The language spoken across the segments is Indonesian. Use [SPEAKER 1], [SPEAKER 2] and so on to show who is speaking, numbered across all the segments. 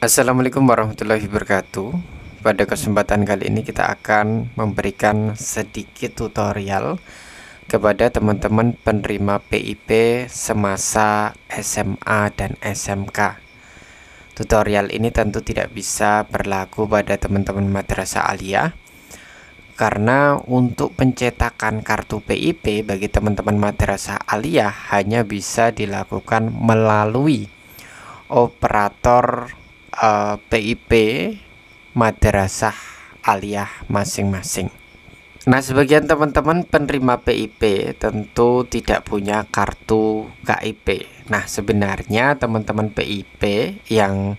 [SPEAKER 1] Assalamualaikum warahmatullahi wabarakatuh. Pada kesempatan kali ini kita akan memberikan sedikit tutorial kepada teman-teman penerima PIP semasa SMA dan SMK. Tutorial ini tentu tidak bisa berlaku pada teman-teman madrasah alia karena untuk pencetakan kartu PIP bagi teman-teman madrasah alia hanya bisa dilakukan melalui operator uh, eh, PIP madrasah aliyah masing-masing. Nah, sebagian teman-teman penerima PIP tentu tidak punya kartu KIP. Nah, sebenarnya teman-teman PIP yang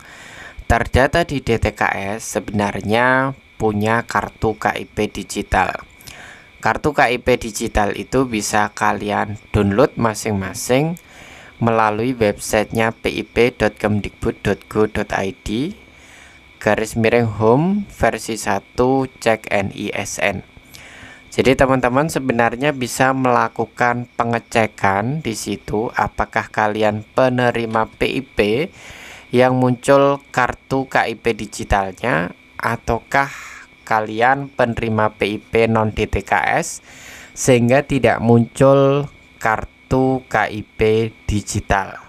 [SPEAKER 1] terdata di DTKS sebenarnya punya kartu KIP digital. Kartu KIP digital itu bisa kalian download masing-masing melalui websitenya pip.kemdikbud.go.id garis miring home versi 1 cek NISN. Jadi teman-teman sebenarnya bisa melakukan pengecekan di situ apakah kalian penerima PIP yang muncul kartu KIP digitalnya ataukah kalian penerima PIP non DTKS sehingga tidak muncul kartu KIP digital.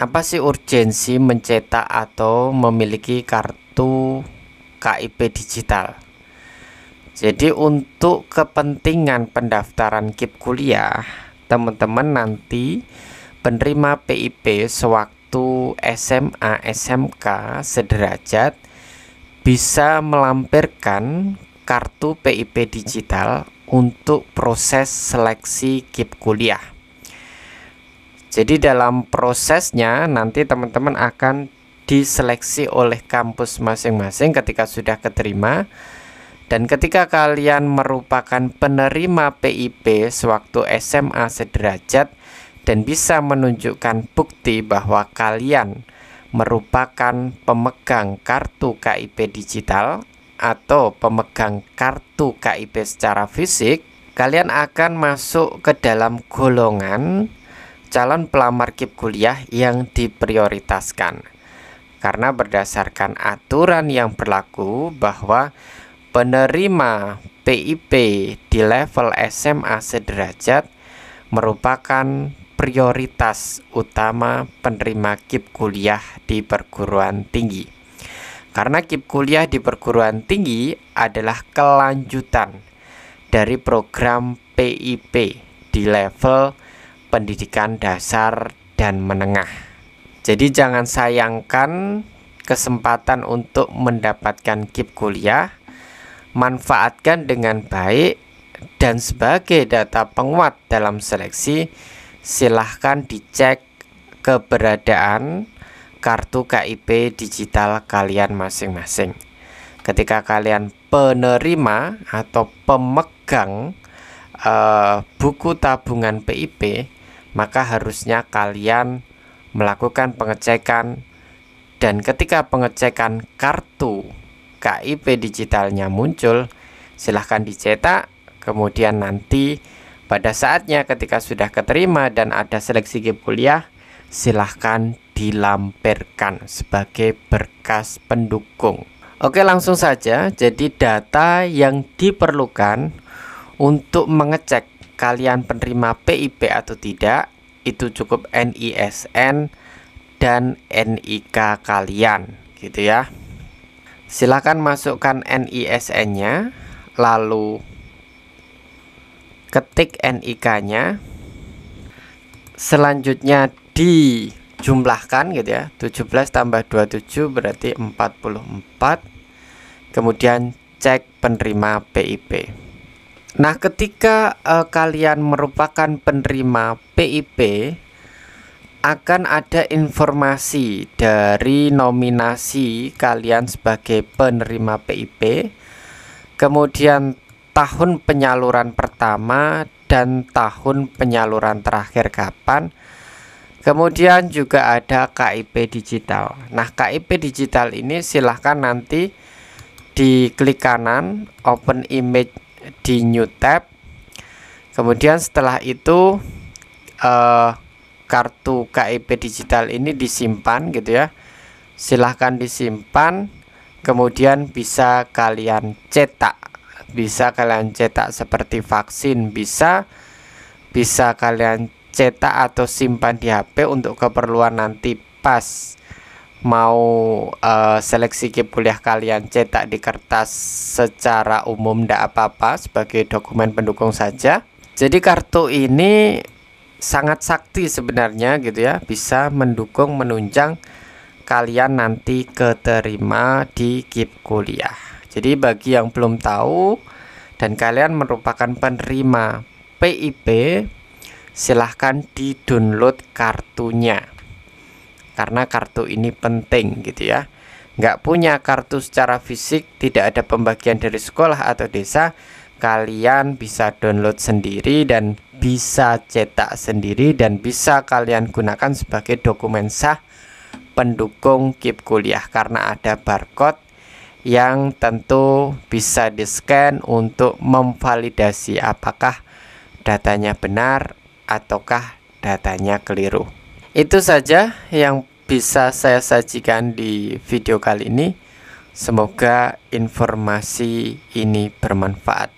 [SPEAKER 1] Apa sih urgensi mencetak atau memiliki kartu KIP digital? Jadi untuk kepentingan pendaftaran KIP kuliah, teman-teman nanti penerima PIP sewaktu SMA SMK sederajat bisa melampirkan kartu PIP digital untuk proses seleksi KIP kuliah. Jadi dalam prosesnya nanti teman-teman akan diseleksi oleh kampus masing-masing ketika sudah keterima dan ketika kalian merupakan penerima PIP sewaktu SMA sederajat dan bisa menunjukkan bukti bahwa kalian merupakan pemegang kartu KIP digital atau pemegang kartu KIP secara fisik, kalian akan masuk ke dalam golongan calon pelamar KIP kuliah yang diprioritaskan. Karena berdasarkan aturan yang berlaku bahwa Penerima PIP di level SMA sederajat merupakan prioritas utama penerima KIP kuliah di perguruan tinggi. Karena KIP kuliah di perguruan tinggi adalah kelanjutan dari program PIP di level pendidikan dasar dan menengah. Jadi jangan sayangkan kesempatan untuk mendapatkan KIP kuliah manfaatkan dengan baik dan sebagai data penguat dalam seleksi silahkan dicek keberadaan kartu KIP digital kalian masing-masing ketika kalian penerima atau pemegang uh, buku tabungan PIP maka harusnya kalian melakukan pengecekan dan ketika pengecekan kartu KIP digitalnya muncul, silahkan dicetak, kemudian nanti pada saatnya ketika sudah keterima dan ada seleksi kuliah, silahkan dilampirkan sebagai berkas pendukung. Oke langsung saja, jadi data yang diperlukan untuk mengecek kalian penerima PIP atau tidak, itu cukup NISN dan NIK kalian gitu ya silahkan masukkan NISN-nya, lalu ketik NIK-nya. Selanjutnya dijumlahkan gitu ya. 17 tambah 27 berarti 44. Kemudian cek penerima PIP. Nah, ketika eh, kalian merupakan penerima PIP, akan ada informasi dari nominasi kalian sebagai penerima PIP, kemudian tahun penyaluran pertama dan tahun penyaluran terakhir kapan. Kemudian juga ada KIP digital. Nah, KIP digital ini silahkan nanti di klik kanan open image di new tab. Kemudian setelah itu eh kartu KIP digital ini disimpan gitu ya silahkan disimpan kemudian bisa kalian cetak bisa kalian cetak seperti vaksin bisa bisa kalian cetak atau simpan di HP untuk keperluan nanti pas mau uh, seleksi kuliah kalian cetak di kertas secara umum tidak apa-apa sebagai dokumen pendukung saja jadi kartu ini sangat sakti sebenarnya gitu ya bisa mendukung menunjang kalian nanti keterima di KIP kuliah jadi bagi yang belum tahu dan kalian merupakan penerima PIP silahkan di download kartunya karena kartu ini penting gitu ya nggak punya kartu secara fisik tidak ada pembagian dari sekolah atau desa kalian bisa download sendiri dan bisa cetak sendiri dan bisa kalian gunakan sebagai dokumen sah pendukung KIP kuliah karena ada barcode yang tentu bisa di-scan untuk memvalidasi apakah datanya benar ataukah datanya keliru. Itu saja yang bisa saya sajikan di video kali ini. Semoga informasi ini bermanfaat.